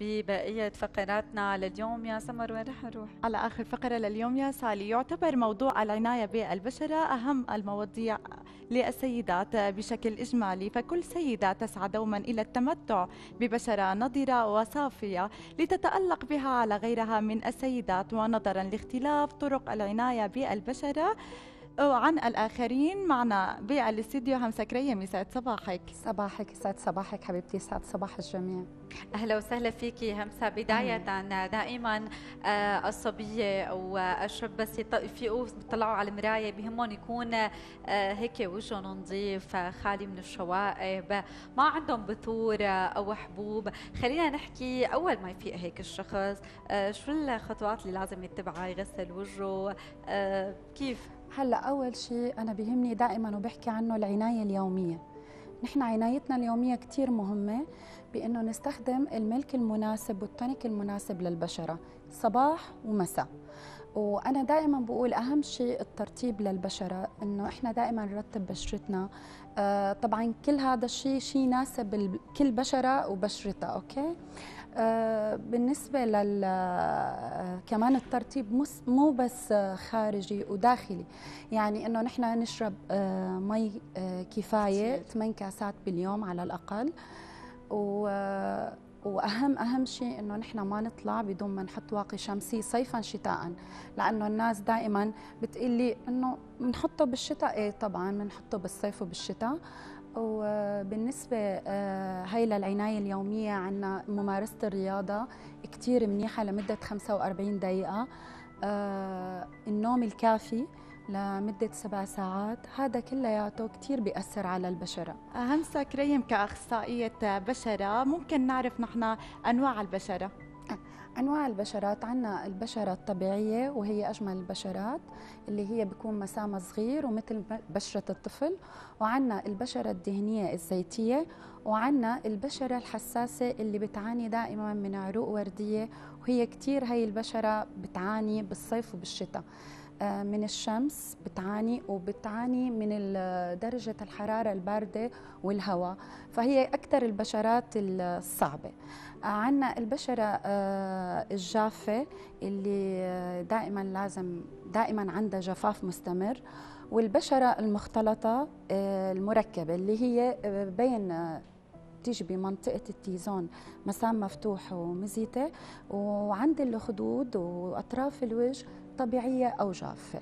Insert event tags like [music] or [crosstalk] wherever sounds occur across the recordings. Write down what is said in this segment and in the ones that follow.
ببقية فقراتنا لليوم يا سمر وين رح نروح؟ على آخر فقرة لليوم يا سالي يعتبر موضوع العناية بالبشرة أهم المواضيع للسيدات بشكل إجمالي فكل سيدة تسعى دوما إلى التمتع ببشرة نضرة وصافية لتتألق بها على غيرها من السيدات ونظرا لاختلاف طرق العناية بالبشرة وعن الآخرين معنا بالاستديو همسة كريم يسعد صباحك صباحك يسعد صباحك حبيبتي يسعد صباح الجميع اهلا وسهلا فيكي همسه بدايه دائما آه، الصبيه والشب بس يفيقوا بيطلعوا على المرايه بهمهم يكون آه، هيك وجههم نظيف خالي من الشوائب ما عندهم بثور او حبوب خلينا نحكي اول ما يفيق هيك الشخص آه، شو الخطوات اللي لازم يتبعها يغسل وجهه كيف هلا اول شيء انا بيهمني دائما وبحكي عنه العنايه اليوميه نحن عنايتنا اليوميه كثير مهمه بانه نستخدم الملك المناسب والتونيك المناسب للبشره صباح ومساء وانا دائما بقول اهم شيء الترطيب للبشره انه احنا دائما نرطب بشرتنا آه طبعا كل هذا الشيء شيء يناسب كل بشره وبشرتها اوكي آه، بالنسبة لل آه، كمان الترتيب مو بس آه، خارجي وداخلي يعني انه نحن نشرب مي كفاية 8 كاسات باليوم على الاقل و واهم اهم شيء انه نحن ما نطلع بدون ما نحط واقي شمسي صيفا شتاء لانه الناس دائما بتقول لي انه بنحطه بالشتاء ايه طبعا بنحطه بالصيف وبالشتاء وبالنسبة آه، هاي للعناية اليومية عنا ممارسة الرياضة كتير منيحة لمدة 45 دقيقة آه، النوم الكافي لمدة سبع ساعات هذا كلياته كتير بيأثر على البشرة أهم ساكريم كأخصائية بشرة ممكن نعرف نحن أنواع البشرة [laughs] أنواع البشرات عندنا البشرة الطبيعية وهي أجمل البشرات اللي هي بيكون مسامة صغير ومثل بشرة الطفل وعندنا البشرة الدهنية الزيتية وعندنا البشرة الحساسة اللي بتعاني دائما من عروق وردية وهي كتير هاي البشرة بتعاني بالصيف وبالشتاء آه، من الشمس بتعاني وبتعاني من درجة الحرارة الباردة والهواء فهي أكثر البشرات الصعبة آه، عندنا البشرة آه، الجافة اللي دائما لازم دائما عندها جفاف مستمر والبشرة المختلطة المركبة اللي هي بين بتيجي بمنطقة التيزون مسام مفتوح ومزيتة وعند الخدود وأطراف الوجه طبيعية أو جافة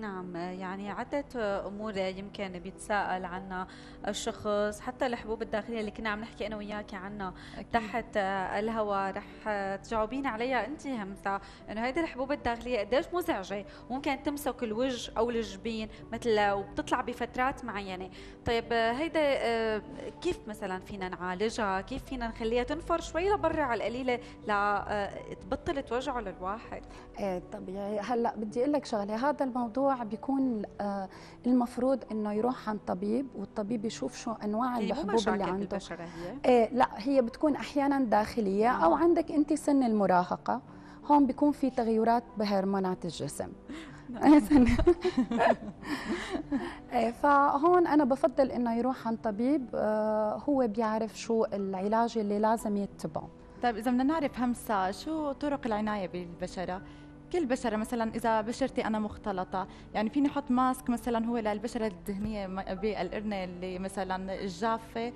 نعم يعني عدة أمور يمكن بيتساءل عنها الشخص حتى الحبوب الداخلية اللي كنا عم نحكي أنا وياك عنها أكيد. تحت الهواء رح تجاوبين عليها أنت همسة إنه هيدي الحبوب الداخلية قديش مزعجة ممكن تمسك الوجه أو الجبين مثل وبتطلع بفترات معينة طيب هيدا كيف مثلا فينا نعالجها كيف فينا نخليها تنفر شوي لبرا على القليلة لتبطل آه، توجعه للواحد إيه، طبيعي هلا بدي أقول لك شغلة هذا الموضوع بيكون بيكون آه، المفروض انه يروح عند طبيب والطبيب يشوف شو انواع طيب، الحبوب اللي عنده البشرة هي؟ إيه آه، لا هي بتكون احيانا داخليه او عندك انت سن المراهقه هون بيكون في تغيرات بهرمونات الجسم نعم. [laughs] آه، فهون انا بفضل انه يروح عند طبيب هو بيعرف شو العلاج اللي لازم يتبعه طيب اذا بدنا نعرف همسه شو طرق العنايه بالبشره كل بشرة مثلا إذا بشرتي أنا مختلطة يعني فيني أحط ماسك مثلا هو للبشرة الدهنية بالقرنة اللي مثلا الجافة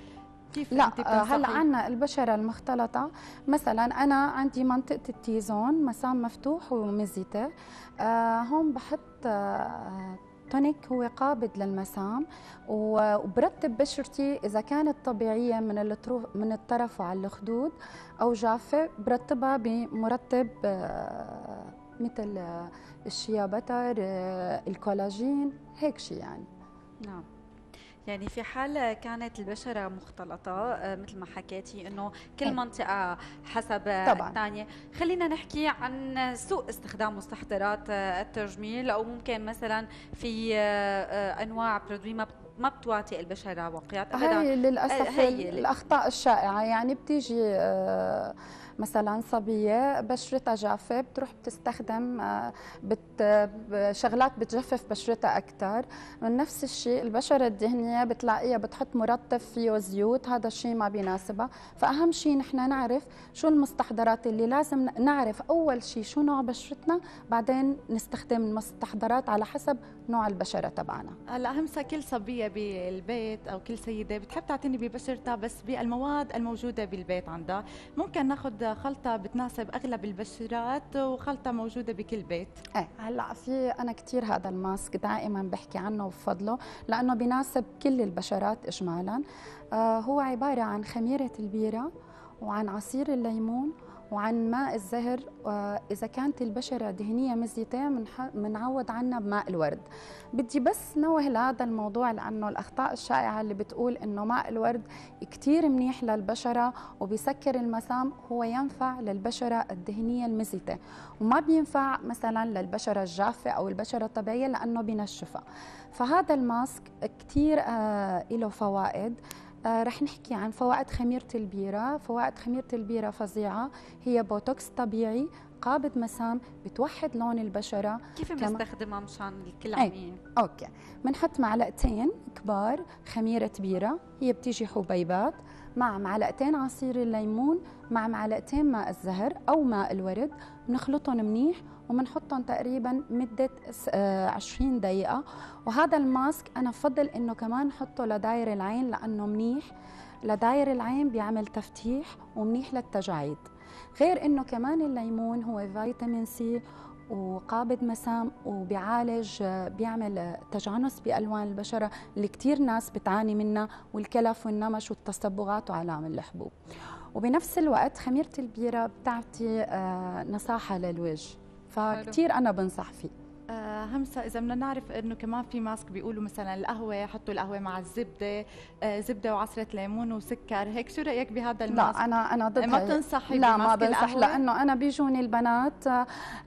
كيف لا آه، هلا عنا البشره المختلطه مثلا انا عندي منطقه التيزون مسام مفتوح ومزيته آه هون بحط آه تونيك هو قابض للمسام وبرتب بشرتي اذا كانت طبيعيه من من الطرف وعلى الخدود او جافه برتبها بمرتب آه، مثل آه، الشيا بتر آه، الكولاجين هيك شيء يعني نعم يعني في حال كانت البشرة مختلطة آه، مثل ما حكيتي انه كل إيه. منطقة حسب الثانية خلينا نحكي عن سوء استخدام مستحضرات التجميل او ممكن مثلا في انواع برودوي ما ما بتواطئ البشره واقعات ابدا هي للاسف هي الاخطاء الشائعه يعني بتيجي آه، مثلا صبيه بشرتها جافه بتروح بتستخدم آه، بت شغلات بتجفف بشرتها اكثر من نفس الشيء البشره الدهنيه بتلاقيها بتحط مرطب فيه زيوت هذا الشيء ما بيناسبها فاهم شيء نحن نعرف شو المستحضرات اللي لازم نعرف اول شيء شو نوع بشرتنا بعدين نستخدم المستحضرات على حسب نوع البشره تبعنا هلا همسه كل صبيه بالبيت او كل سيده بتحب تعتني ببشرتها بس بالمواد الموجوده بالبيت عندها ممكن ناخذ خلطه بتناسب اغلب البشرات وخلطه موجوده بكل بيت ايه هلا في انا كثير هذا الماسك دائما بحكي عنه وبفضله لانه بيناسب كل البشرات اجمالا آه هو عباره عن خميره البيره وعن عصير الليمون وعن ماء الزهر آه، اذا كانت البشره دهنيه مزيته بنعوض عنها بماء الورد بدي بس نوه لهذا الموضوع لانه الاخطاء الشائعه اللي بتقول انه ماء الورد كثير منيح للبشره وبيسكر المسام هو ينفع للبشره الدهنيه المزيته وما بينفع مثلا للبشره الجافه او البشره الطبيعيه لانه بينشفها فهذا الماسك كثير آه، له فوائد آه، رح نحكي عن فوائد خميرة البيرة فوائد خميرة البيرة فظيعة هي بوتوكس طبيعي قابض مسام بتوحد لون البشرة كيف بنستخدمها مشان الكل إيه، عم اوكي بنحط معلقتين كبار خميرة بيرة هي بتيجي حبيبات مع معلقتين عصير الليمون مع معلقتين ماء الزهر او ماء الورد بنخلطهم منيح وبنحطهم تقريبا مده 20 آه، دقيقه وهذا الماسك انا بفضل انه كمان نحطه لداير العين لانه منيح لداير العين بيعمل تفتيح ومنيح للتجاعيد غير انه كمان الليمون هو فيتامين سي وقابض مسام وبيعالج آه، بيعمل آه، تجانس بالوان البشره اللي كثير ناس بتعاني منها والكلف والنمش والتصبغات وعلام الحبوب وبنفس الوقت خميره البيره بتعطي نصاحه للوجه فكتير انا بنصح فيه آه، همسة إذا بدنا نعرف إنه كمان في ماسك بيقولوا مثلا القهوة حطوا القهوة مع الزبدة آه، زبدة وعصرة ليمون وسكر هيك شو رأيك بهذا الماسك؟ لا أنا أنا ضد ما بتنصحي لا ما بنصح لأنه أنا بيجوني البنات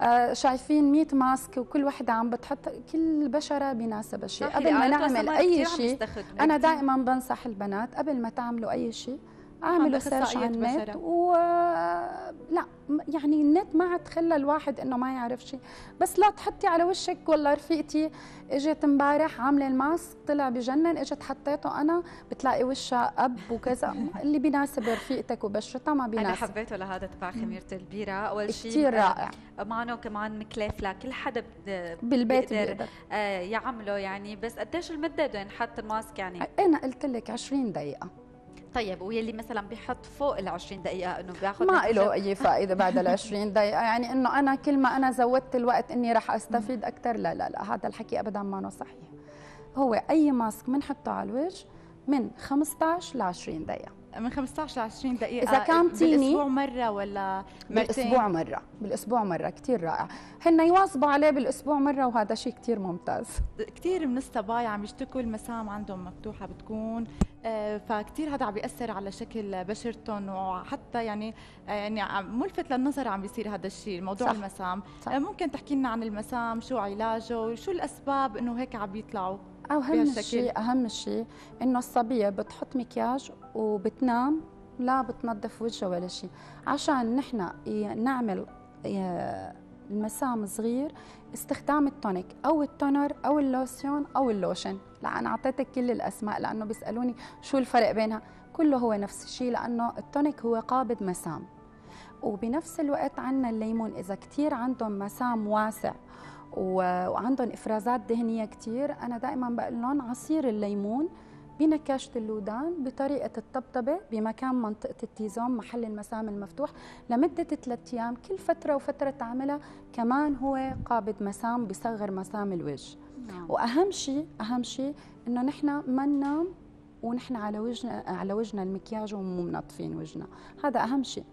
آه، شايفين 100 ماسك وكل وحدة عم بتحط كل بشرة بناسب شيء قبل ما نعمل أي شيء أنا دائما بنصح البنات قبل ما تعملوا أي شيء اعمل سيرش على النت و لا يعني النت ما عاد خلى الواحد انه ما يعرف شيء بس لا تحطي على وشك والله رفيقتي اجت امبارح عامله الماسك طلع بجنن اجت حطيته انا بتلاقي وشها اب وكذا [laughs] اللي بيناسب رفيقتك وبشرتها ما بيناسب انا حبيته لهذا تبع خميره البيره اول شيء كثير رائع معنا كمان مكلف لكل حدا بالبيت بيقدر, بيقدر. آه يعمله يعني بس قديش المده بده ينحط الماسك يعني انا قلت لك 20 دقيقه طيب ويلي مثلا بيحط فوق ال 20 دقيقه انه بياخذ ما له اي فائده بعد ال 20 دقيقه يعني انه انا كل ما انا زودت الوقت اني راح استفيد اكثر لا لا لا هذا الحكي ابدا ما هو صحيح هو اي ماسك بنحطه على الوجه من 15 ل 20 دقيقه من 15 ل 20 دقيقه اذا كان آه، تيني بالاسبوع مره ولا مرتين بالاسبوع مره بالاسبوع مره كثير رائع هن يواظبوا عليه بالاسبوع مره وهذا شيء كثير ممتاز كثير من الصبايا عم يشتكوا المسام عندهم مفتوحه بتكون آه، فكتير هذا عم بيأثر على شكل بشرتهم وحتى يعني آه، يعني ملفت للنظر عم بيصير هذا الشيء موضوع صح المسام صح ممكن تحكي لنا عن المسام شو علاجه وشو الأسباب إنه هيك عم بيطلعوا او اهم شيء اهم شيء انه الصبيه بتحط مكياج وبتنام لا بتنظف وجهها ولا شيء عشان نحن نعمل المسام صغير استخدام التونيك او التونر او اللوسيون او اللوشن لا انا اعطيتك كل الاسماء لانه بيسالوني شو الفرق بينها كله هو نفس الشيء لانه التونيك هو قابض مسام وبنفس الوقت عندنا الليمون اذا كثير عندهم مسام واسع وعندهم افرازات دهنيه كثير انا دائما بقول لهم عصير الليمون بنكاشة اللودان بطريقة الطبطبة بمكان منطقة التيزوم محل المسام المفتوح لمدة ثلاثة أيام كل فترة وفترة تعملها كمان هو قابض مسام بصغر مسام الوجه نعم. وأهم شيء أهم شيء إنه نحن ما ننام ونحن على وجهنا على وجهنا المكياج ومنظفين وجهنا هذا أهم شيء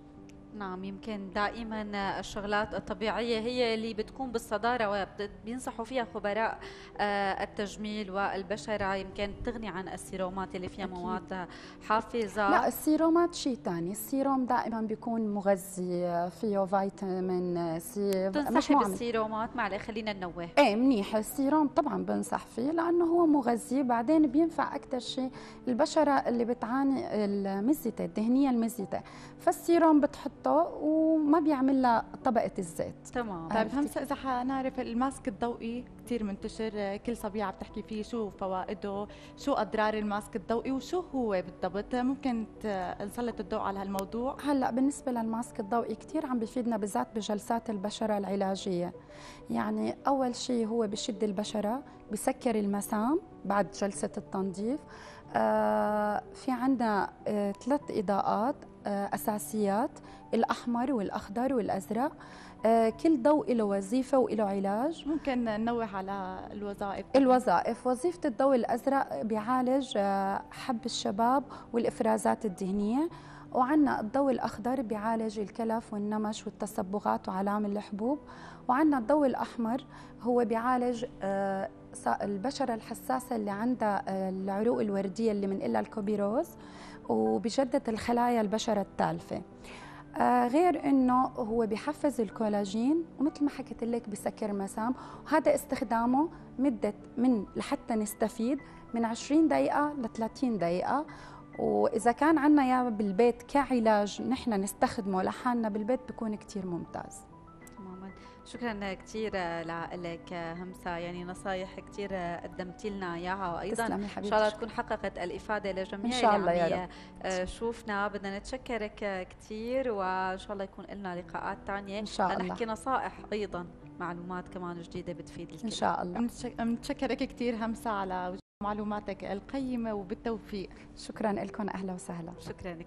نعم يمكن دائما الشغلات الطبيعية هي اللي بتكون بالصدارة وبينصحوا فيها خبراء آه، التجميل والبشرة يمكن تغني عن السيرومات اللي فيها مواد حافظة لا السيرومات شيء ثاني السيروم دائما بيكون مغذي آه، فيه فيتامين سي تنصحي بالسيرومات معلي خلينا ننوه ايه منيح السيروم طبعا بنصح فيه لأنه هو مغذي بعدين بينفع أكثر شيء البشرة اللي بتعاني المزيتة الدهنية المزيتة فالسيروم بتحط الطبقه وما بيعمل لها طبقه الزيت تمام طيب همسه اذا حنعرف الماسك الضوئي كثير منتشر كل صبيه بتحكي فيه شو فوائده شو اضرار الماسك الضوئي وشو هو بالضبط ممكن نسلط الضوء على هالموضوع هلا بالنسبه للماسك الضوئي كثير عم بيفيدنا بالذات بجلسات البشره العلاجيه يعني اول شيء هو بشد البشره بسكر المسام بعد جلسه التنظيف آه في عندنا آه، ثلاث آه اضاءات آه، أساسيات الأحمر والأخضر والأزرق آه، كل ضوء له وظيفة وله علاج ممكن ننوه على الوظائف الوظائف وظيفة الضوء الأزرق بيعالج آه، حب الشباب والإفرازات الدهنية وعندنا الضوء الأخضر بيعالج الكلف والنمش والتصبغات وعلام الحبوب وعندنا الضوء الأحمر هو بيعالج البشرة الحساسة اللي عندها العروق الوردية اللي بنقلها الكوبيروز وبجدد الخلايا البشرة التالفة آه، غير انه هو بحفز الكولاجين ومثل ما حكيت لك بسكر مسام وهذا استخدامه مده من لحتى نستفيد من 20 دقيقه ل 30 دقيقه واذا كان عندنا يا بالبيت كعلاج نحن نستخدمه لحالنا بالبيت بكون كثير ممتاز شكرا كثير لك همسة يعني نصايح كثير قدمتي لنا إياها وأيضا إن شاء الله تكون حققت الإفادة لجميع إن شاء الله يا رب. آه، شوفنا بدنا نتشكرك كثير وإن شاء الله يكون لنا لقاءات ثانية إن شاء الله نحكي نصائح أيضا معلومات كمان جديدة بتفيد الكل إن شاء الله متشكرك كثير همسة على معلوماتك القيمة وبالتوفيق شكرا لكم أهلا وسهلا شكرا كثير